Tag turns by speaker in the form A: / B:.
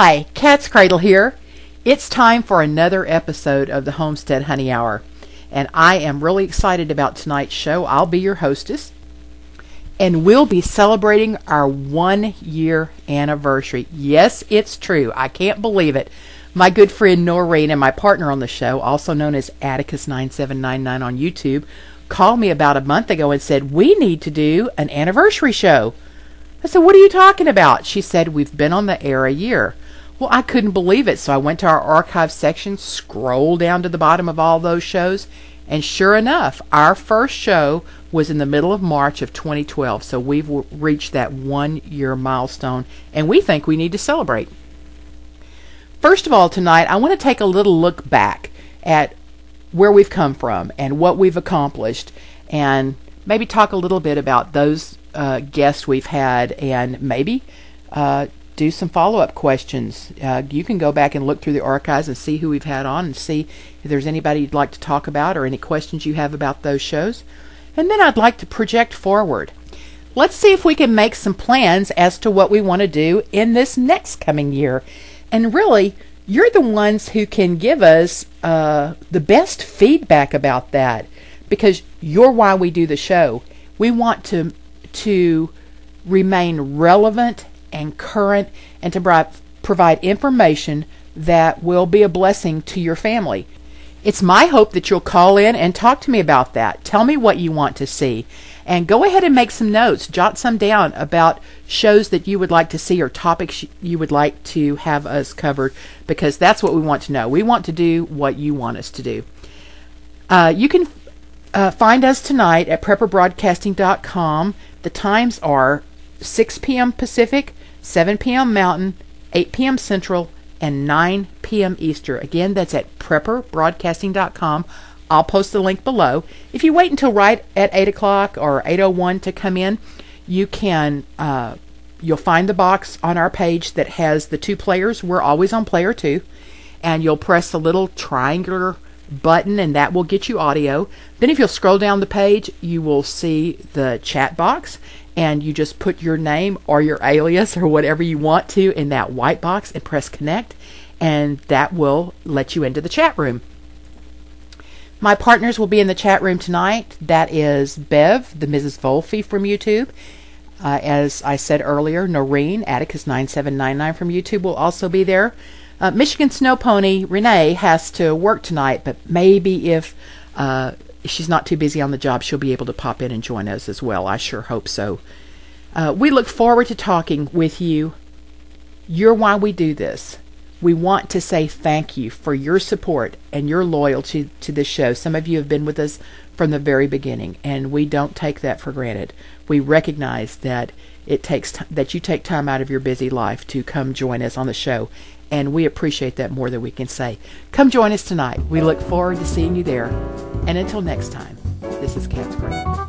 A: Hi, Cat's Cradle here. It's time for another episode of the Homestead Honey Hour, and I am really excited about tonight's show. I'll be your hostess, and we'll be celebrating our one year anniversary. Yes, it's true. I can't believe it. My good friend Noreen and my partner on the show, also known as Atticus9799 on YouTube, called me about a month ago and said, We need to do an anniversary show. I said, What are you talking about? She said, We've been on the air a year. Well, I couldn't believe it, so I went to our archive section, scrolled down to the bottom of all those shows, and sure enough, our first show was in the middle of March of 2012. So we've reached that one year milestone, and we think we need to celebrate. First of all, tonight, I want to take a little look back at where we've come from and what we've accomplished, and maybe talk a little bit about those uh, guests we've had, and maybe uh, do some follow up questions. Uh, you can go back and look through the archives and see who we've had on and see if there's anybody you'd like to talk about or any questions you have about those shows. And then I'd like to project forward. Let's see if we can make some plans as to what we want to do in this next coming year. And really, you're the ones who can give us uh, the best feedback about that because you're why we do the show. We want to to remain relevant and current and to provide information that will be a blessing to your family. It's my hope that you'll call in and talk to me about that. Tell me what you want to see. And go ahead and make some notes. Jot some down about shows that you would like to see or topics you would like to have us covered because that's what we want to know. We want to do what you want us to do. Uh, you can uh, find us tonight at prepperbroadcasting.com. The times are 6 p.m. Pacific, 7 p.m. Mountain, 8 p.m. Central, and 9 p.m. Eastern. Again, that's at prepperbroadcasting.com. I'll post the link below. If you wait until right at 8 o'clock or 8.01 to come in, you can, uh, you'll find the box on our page that has the two players. We're always on player two. And you'll press the little triangular button and that will get you audio. Then if you'll scroll down the page, you will see the chat box and you just put your name or your alias or whatever you want to in that white box and press connect, and that will let you into the chat room. My partners will be in the chat room tonight. That is Bev, the Mrs. Volfe from YouTube. Uh, as I said earlier, Noreen, Atticus9799 from YouTube will also be there. Uh, Michigan Snow Pony Renee has to work tonight, but maybe if uh, if she's not too busy on the job, she'll be able to pop in and join us as well. I sure hope so. Uh, we look forward to talking with you. You're why we do this. We want to say thank you for your support and your loyalty to this show. Some of you have been with us from the very beginning, and we don't take that for granted. We recognize that it takes t- that you take time out of your busy life to come join us on the show, and we appreciate that more than we can say. Come join us tonight. We look forward to seeing you there. And until next time, this is Cat's Grain.